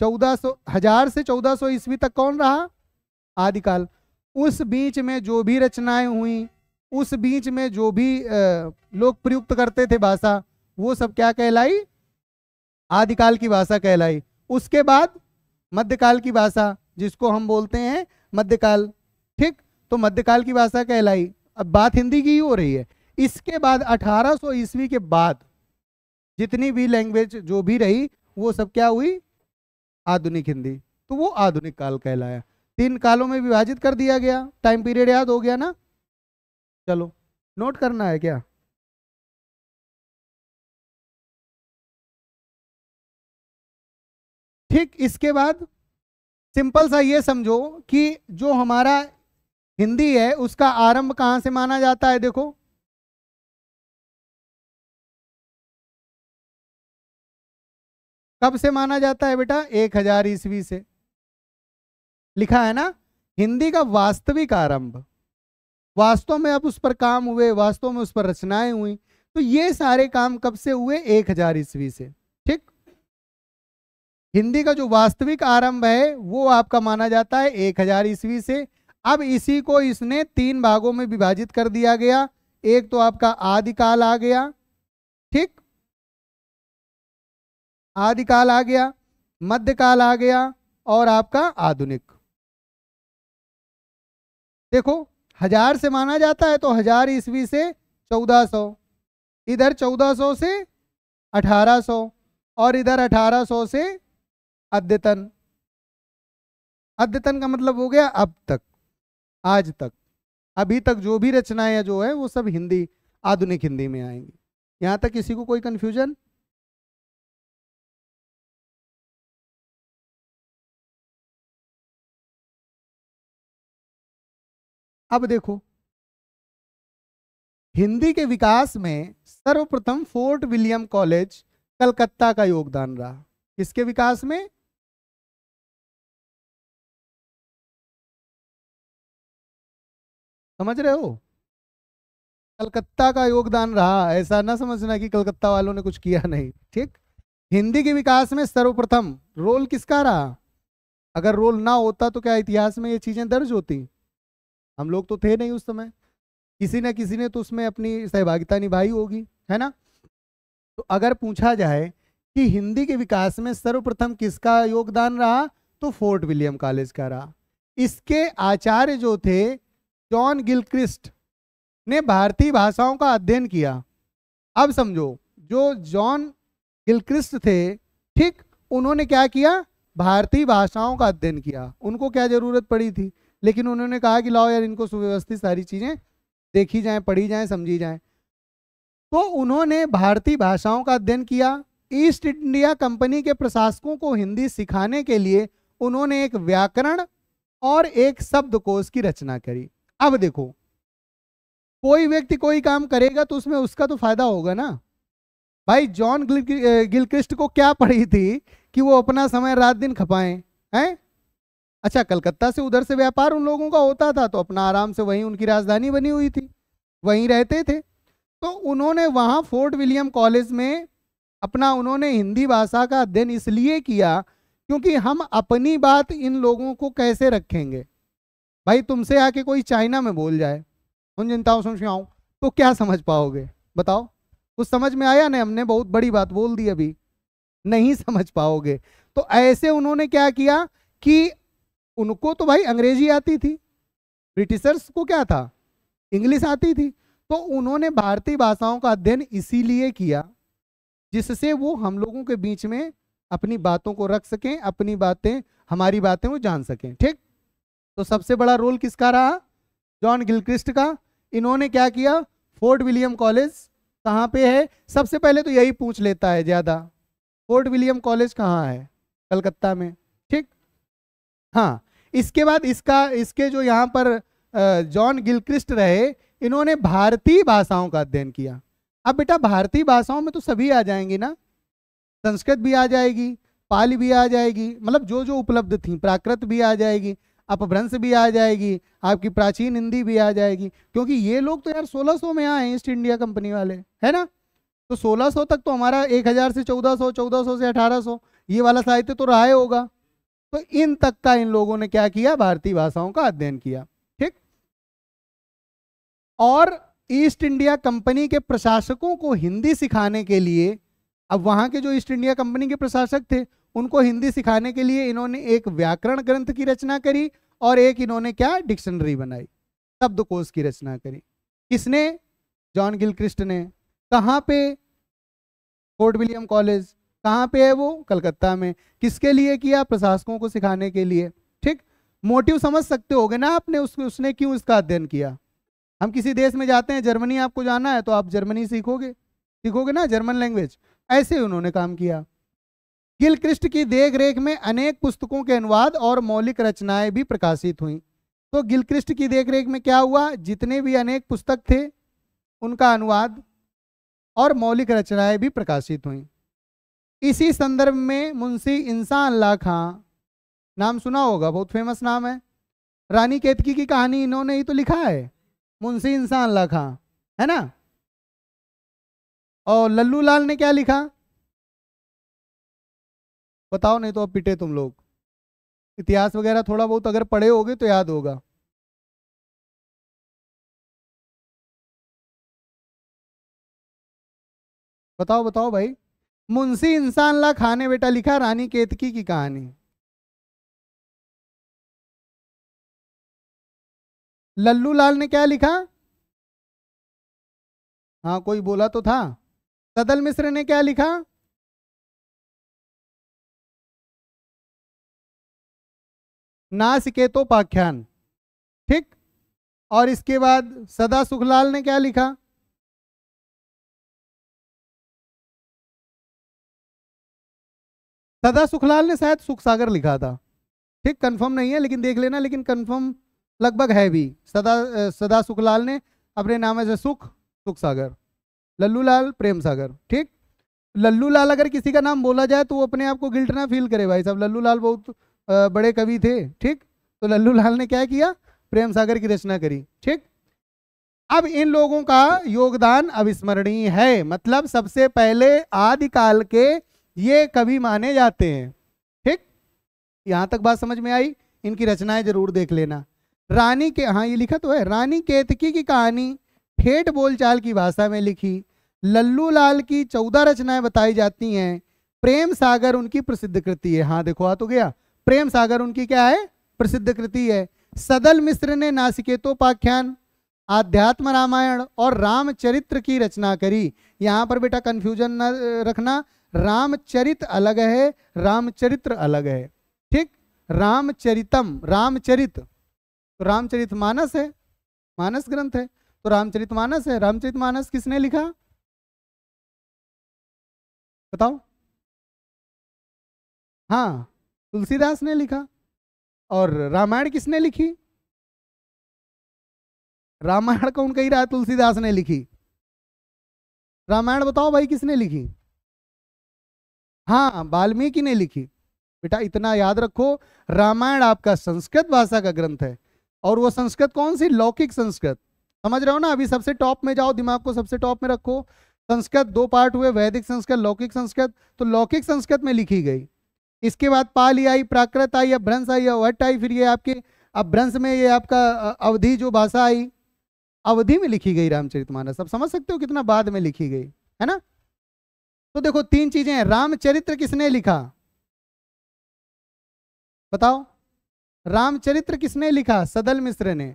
चौदह सौ हजार से चौदह सौ ईस्वी तक कौन रहा आदिकाल उस बीच में जो भी रचनाएं हुई उस बीच में जो भी लोग प्रयुक्त करते थे भाषा वो सब क्या कहलाई आदिकाल की भाषा कहलाई उसके बाद मध्यकाल की भाषा जिसको हम बोलते हैं मध्यकाल ठीक तो मध्यकाल की भाषा कहलाई अब बात हिंदी की ही हो रही है इसके बाद 1800 ईस्वी के बाद जितनी भी लैंग्वेज जो भी रही वो सब क्या हुई आधुनिक हिंदी तो वो आधुनिक काल कहलाया तीन कालों में विभाजित कर दिया गया टाइम पीरियड याद हो गया ना चलो नोट करना है क्या ठीक इसके बाद सिंपल सा ये समझो कि जो हमारा हिंदी है उसका आरंभ कहां से माना जाता है देखो कब से माना जाता है बेटा एक हजार ईस्वी से लिखा है ना हिंदी का वास्तविक आरंभ वास्तव में अब उस पर काम हुए वास्तव में उस पर रचनाएं हुई तो ये सारे काम कब से हुए एक हजार ईस्वी से हिंदी का जो वास्तविक आरंभ है वो आपका माना जाता है एक हजार ईस्वी से अब इसी को इसने तीन भागों में विभाजित कर दिया गया एक तो आपका आदिकाल आ गया ठीक आदिकाल आ गया मध्यकाल आ गया और आपका आधुनिक देखो हजार से माना जाता है तो हजार ईस्वी से चौदह सौ इधर चौदह सौ से अठारह सौ और इधर अठारह सौ से अद्यतन अद्यतन का मतलब हो गया अब तक आज तक अभी तक जो भी रचनाएं जो है वो सब हिंदी आधुनिक हिंदी में आएंगी यहां तक किसी को कोई कंफ्यूजन अब देखो हिंदी के विकास में सर्वप्रथम फोर्ट विलियम कॉलेज कलकत्ता का योगदान रहा किसके विकास में समझ रहे हो कलकत्ता का योगदान रहा ऐसा ना समझना कि कलकत्ता वालों ने कुछ किया नहीं ठीक हिंदी के विकास में सर्वप्रथम रोल किसका रहा अगर रोल ना होता तो क्या इतिहास में ये चीजें दर्ज होती हम लोग तो थे नहीं उस समय किसी ना किसी ने तो उसमें अपनी सहभागिता निभाई होगी है ना तो अगर पूछा जाए कि हिंदी के विकास में सर्वप्रथम किसका योगदान रहा तो फोर्ट विलियम कॉलेज का रहा इसके आचार्य जो थे जॉन गिलक्रिस्ट ने भारतीय भाषाओं का अध्ययन किया अब समझो जो जॉन गिलक्रिस्ट थे ठीक उन्होंने क्या किया भारतीय भाषाओं का अध्ययन किया उनको क्या जरूरत पड़ी थी लेकिन उन्होंने कहा कि लाओ यार इनको सुव्यवस्थित सारी चीज़ें देखी जाए पढ़ी जाए समझी जाए तो उन्होंने भारतीय भाषाओं का अध्ययन किया ईस्ट इंडिया कंपनी के प्रशासकों को हिंदी सिखाने के लिए उन्होंने एक व्याकरण और एक शब्दकोश की रचना करी अब देखो कोई व्यक्ति कोई काम करेगा तो उसमें उसका तो फायदा होगा ना भाई जॉन गिलक्रिस्ट को क्या पढ़ी थी कि वो अपना समय रात दिन खपाएं हैं अच्छा कलकत्ता से उधर से व्यापार उन लोगों का होता था तो अपना आराम से वहीं उनकी राजधानी बनी हुई थी वहीं रहते थे तो उन्होंने वहाँ फोर्ट विलियम कॉलेज में अपना उन्होंने हिंदी भाषा का अध्ययन इसलिए किया क्योंकि हम अपनी बात इन लोगों को कैसे रखेंगे भाई तुमसे आके कोई चाइना में बोल जाए उन जनताओं सुन आऊँ तो क्या समझ पाओगे बताओ कुछ समझ में आया ना हमने बहुत बड़ी बात बोल दी अभी नहीं समझ पाओगे तो ऐसे उन्होंने क्या किया कि उनको तो भाई अंग्रेजी आती थी ब्रिटिशर्स को क्या था इंग्लिश आती थी तो उन्होंने भारतीय भाषाओं का अध्ययन इसीलिए किया जिससे वो हम लोगों के बीच में अपनी बातों को रख सकें अपनी बातें हमारी बातें वो जान सकें ठीक तो सबसे बड़ा रोल किसका रहा जॉन गिलक्रिस्ट का इन्होंने क्या किया फोर्ट विलियम कॉलेज कहाँ पे है सबसे पहले तो यही पूछ लेता है ज़्यादा फोर्ट विलियम कॉलेज कहाँ है कलकत्ता में ठीक हाँ इसके बाद इसका इसके जो यहाँ पर जॉन गिलक्रिस्ट रहे इन्होंने भारतीय भाषाओं का अध्ययन किया अब बेटा भारतीय भाषाओं में तो सभी आ जाएंगे ना संस्कृत भी आ जाएगी पाली भी आ जाएगी मतलब जो जो उपलब्ध थी प्राकृत भी आ जाएगी अपभ्रंश भी आ जाएगी आपकी प्राचीन हिंदी भी आ जाएगी क्योंकि ये लोग तो यार 1600 में आए ईस्ट इंडिया कंपनी वाले है ना तो 1600 तक तो हमारा 1000 से 1400 1400 से 1800 ये वाला साहित्य तो रहा होगा तो इन तक का इन लोगों ने क्या किया भारतीय भाषाओं का अध्ययन किया ठीक और ईस्ट इंडिया कंपनी के प्रशासकों को हिंदी सिखाने के लिए अब वहां के जो ईस्ट इंडिया कंपनी के प्रशासक थे उनको हिंदी सिखाने के लिए इन्होंने एक व्याकरण ग्रंथ की रचना करी और एक इन्होंने क्या डिक्शनरी बनाई शब्दकोश की रचना करी किसने जॉन गिलक्रिस्ट ने कहाँ पे फोर्ट विलियम कॉलेज कहाँ पे है वो कलकत्ता में किसके लिए किया प्रशासकों को सिखाने के लिए ठीक मोटिव समझ सकते हो ना आपने उस, उसने क्यों इसका अध्ययन किया हम किसी देश में जाते हैं जर्मनी आपको जाना है तो आप जर्मनी सीखोगे सीखोगे ना जर्मन लैंग्वेज ऐसे उन्होंने काम किया गिलक्रिस्ट की देखरेख में अनेक पुस्तकों के अनुवाद और मौलिक रचनाएं भी प्रकाशित हुई तो गिलक्रिस्ट की देखरेख में क्या हुआ जितने भी अनेक पुस्तक थे उनका अनुवाद और मौलिक रचनाएं भी प्रकाशित हुई इसी संदर्भ में मुंशी इंसान अल्लाह खां नाम सुना होगा बहुत फेमस नाम है रानी केतकी की कहानी इन्होंने ही तो लिखा है मुंशी इंसान अल्लाह खां है ना और लल्लू लाल ने क्या लिखा बताओ नहीं तो अब पिटे तुम लोग इतिहास वगैरह थोड़ा बहुत अगर पढ़े होगे तो याद होगा बताओ बताओ भाई मुंशी इंसान ला खाने बेटा लिखा रानी केतकी की कहानी लल्लू लाल ने क्या लिखा हाँ कोई बोला तो था सदल मिश्र ने क्या लिखा नासिकेतोपाख्यान ठीक और इसके बाद सदा सुखलाल ने क्या लिखा सदा सुखलाल ने शायद सुख सागर लिखा था ठीक कंफर्म नहीं है लेकिन देख लेना लेकिन कंफर्म लगभग है भी सदा सदा सुखलाल ने अपने नाम से सुख सुख सागर लल्लू लाल प्रेम सागर ठीक लल्लू लाल अगर किसी का नाम बोला जाए तो वो अपने आप को गिल्ट ना फील करे भाई साहब लल्लू लाल बहुत बड़े कवि थे ठीक तो लल्लू लाल ने क्या किया प्रेम सागर की रचना करी ठीक अब इन लोगों का योगदान अविस्मरणीय है मतलब सबसे पहले आदिकाल के ये कवि माने जाते हैं ठीक यहां तक बात समझ में आई इनकी रचनाएं जरूर देख लेना रानी के हाँ ये लिखा तो है रानी केतकी की कहानी ठेठ बोलचाल की भाषा में लिखी लल्लू लाल की चौदह रचनाएं बताई जाती हैं प्रेम सागर उनकी प्रसिद्ध कृति है हाँ देखो आ तो गया प्रेम सागर उनकी क्या है प्रसिद्ध कृति है सदल मिश्र ने नासिकेतोपाख्यान आध्यात्म रामायण और रामचरित्र की रचना करी यहाँ पर बेटा कन्फ्यूजन न रखना रामचरित अलग है रामचरित्र अलग है ठीक रामचरितम रामचरित तो रामचरित मानस है मानस ग्रंथ है तो रामचरित मानस है रामचरित मानस किसने लिखा बताओ हाँ तुलसीदास ने लिखा और रामायण किसने लिखी रामायण कौन कही रहा है तुलसीदास ने लिखी रामायण बताओ भाई किसने लिखी हाँ वाल्मीकि ने लिखी बेटा इतना याद रखो रामायण आपका संस्कृत भाषा का ग्रंथ है और वो संस्कृत कौन सी लौकिक संस्कृत समझ रहे हो ना अभी सबसे टॉप में जाओ दिमाग को सबसे टॉप में रखो संस्कृत दो पार्ट हुए वैदिक संस्कृत लौकिक संस्कृत तो लौकिक संस्कृत में लिखी गई इसके बाद पाली आई प्राकृत आई या भ्रंश आई या वट आई फिर ये आपके भ्रंश में ये आपका अवधि जो भाषा आई अवधि में लिखी गई रामचरित मानस अब समझ सकते हो कितना बाद में लिखी गई है ना तो देखो तीन चीजें हैं रामचरित्र किसने लिखा बताओ रामचरित्र किसने लिखा सदल मिश्र ने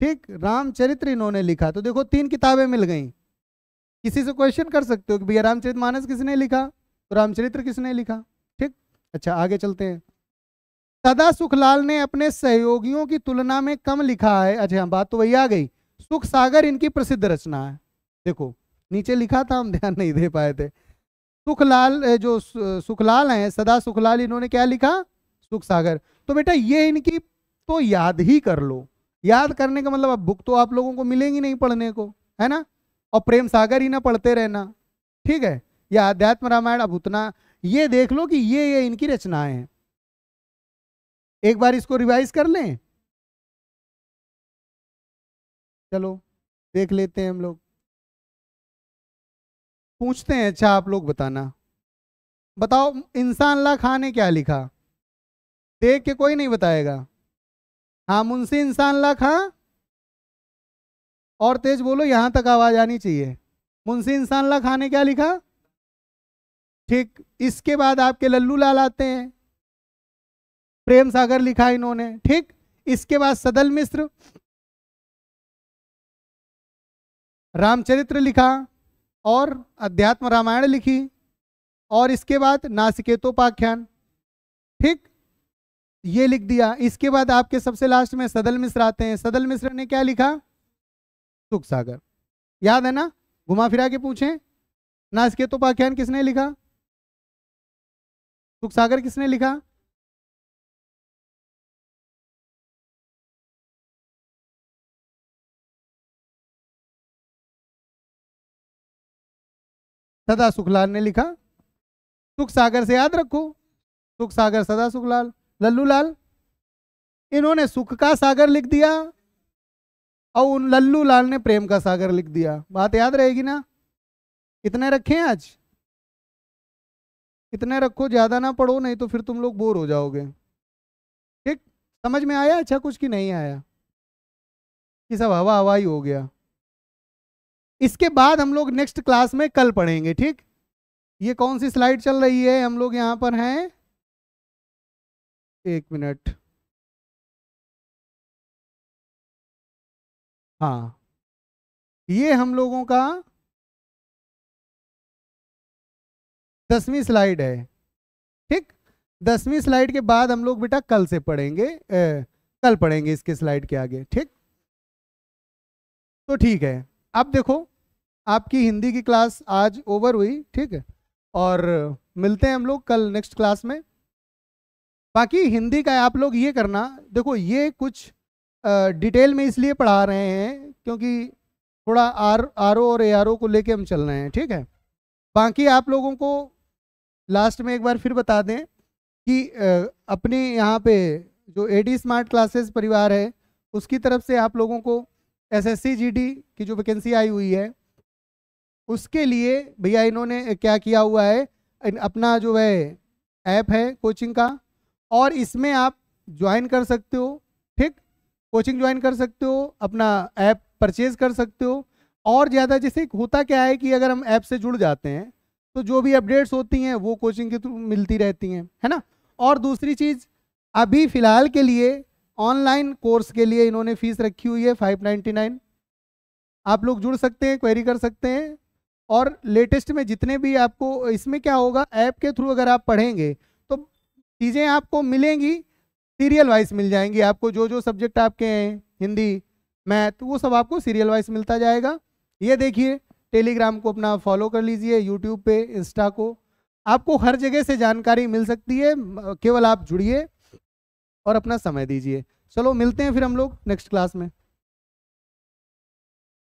ठीक रामचरित्र इन्होंने लिखा तो देखो तीन किताबें मिल गई किसी से क्वेश्चन कर सकते हो कि भैया रामचरित मानस किसने लिखा तो रामचरित्र किसने लिखा ठीक अच्छा आगे चलते हैं सदा सुखलाल ने अपने सहयोगियों की तुलना में कम लिखा है अच्छा हाँ बात तो वही आ गई सुख सागर इनकी प्रसिद्ध रचना है देखो नीचे लिखा था हम ध्यान नहीं दे पाए थे सुखलाल जो सुखलाल हैं सदा सुखलाल इन्होंने क्या लिखा सुख सागर तो बेटा ये इनकी तो याद ही कर लो याद करने का मतलब अब बुक तो आप लोगों को मिलेंगी नहीं पढ़ने को है ना और प्रेम सागर ही ना पढ़ते रहना ठीक है या अध्यात्म रामायण अभूतना ये देख लो कि ये ये इनकी रचनाएं हैं एक बार इसको रिवाइज कर लें चलो देख लेते हैं हम लोग पूछते हैं अच्छा आप लोग बताना बताओ इंसान ला खान ने क्या लिखा देख के कोई नहीं बताएगा हाँ मुंशी इंसान ला खां और तेज बोलो यहां तक आवाज आनी चाहिए मुंशी इंसान ला खान ने क्या लिखा ठीक इसके बाद आपके लल्लू लाल आते हैं प्रेम सागर लिखा इन्होंने ठीक इसके बाद सदल मिश्र रामचरित्र लिखा और अध्यात्म रामायण लिखी और इसके बाद नासिकेतोपाख्यान ठीक ये लिख दिया इसके बाद आपके सबसे लास्ट में सदल मिश्र आते हैं सदल मिश्र ने क्या लिखा सुख सागर याद है ना घुमा फिरा के पूछें नासिकेतोपाख्यान किसने लिखा सागर किसने लिखा सदा सुखलाल ने लिखा सुख सागर से याद रखो सुख सागर सदा सुखलाल लल्लू लाल इन्होंने सुख का सागर लिख दिया और उन लल्लू लाल ने प्रेम का सागर लिख दिया बात याद रहेगी ना कितने रखे हैं आज इतने रखो ज़्यादा ना पढ़ो नहीं तो फिर तुम लोग बोर हो जाओगे ठीक समझ में आया अच्छा कुछ कि नहीं आया कि सब हवा हवा ही हो गया इसके बाद हम लोग नेक्स्ट क्लास में कल पढ़ेंगे ठीक ये कौन सी स्लाइड चल रही है हम लोग यहाँ पर हैं एक मिनट हाँ ये हम लोगों का दसवीं स्लाइड है ठीक दसवीं स्लाइड के बाद हम लोग बेटा कल से पढ़ेंगे ए, कल पढ़ेंगे इसके स्लाइड के आगे ठीक तो ठीक है अब देखो आपकी हिंदी की क्लास आज ओवर हुई ठीक है और मिलते हैं हम लोग कल नेक्स्ट क्लास में बाकी हिंदी का आप लोग ये करना देखो ये कुछ आ, डिटेल में इसलिए पढ़ा रहे हैं क्योंकि थोड़ा आर आर और ए आर ओ को लेके हम चल रहे हैं ठीक है बाकी आप लोगों को लास्ट में एक बार फिर बता दें कि अपने यहाँ पे जो एडी स्मार्ट क्लासेस परिवार है उसकी तरफ से आप लोगों को एसएससी जीडी की जो वैकेंसी आई हुई है उसके लिए भैया इन्होंने क्या किया हुआ है अपना जो है ऐप है कोचिंग का और इसमें आप ज्वाइन कर सकते हो ठीक कोचिंग ज्वाइन कर सकते हो अपना ऐप परचेज कर सकते हो और ज़्यादा जैसे होता क्या है कि अगर हम ऐप से जुड़ जाते हैं तो जो भी अपडेट्स होती हैं वो कोचिंग के थ्रू मिलती रहती हैं है ना और दूसरी चीज़ अभी फ़िलहाल के लिए ऑनलाइन कोर्स के लिए इन्होंने फ़ीस रखी हुई है फाइव नाइन्टी नाइन आप लोग जुड़ सकते हैं क्वेरी कर सकते हैं और लेटेस्ट में जितने भी आपको इसमें क्या होगा ऐप के थ्रू अगर आप पढ़ेंगे तो चीज़ें आपको मिलेंगी सीरियल वाइज मिल जाएंगी आपको जो जो सब्जेक्ट आपके हैं हिंदी मैथ वो सब आपको सीरियल वाइज मिलता जाएगा ये देखिए टेलीग्राम को अपना फॉलो कर लीजिए यूट्यूब पे इंस्टा को आपको हर जगह से जानकारी मिल सकती है केवल आप जुड़िए और अपना समय दीजिए चलो मिलते हैं फिर हम लोग नेक्स्ट क्लास में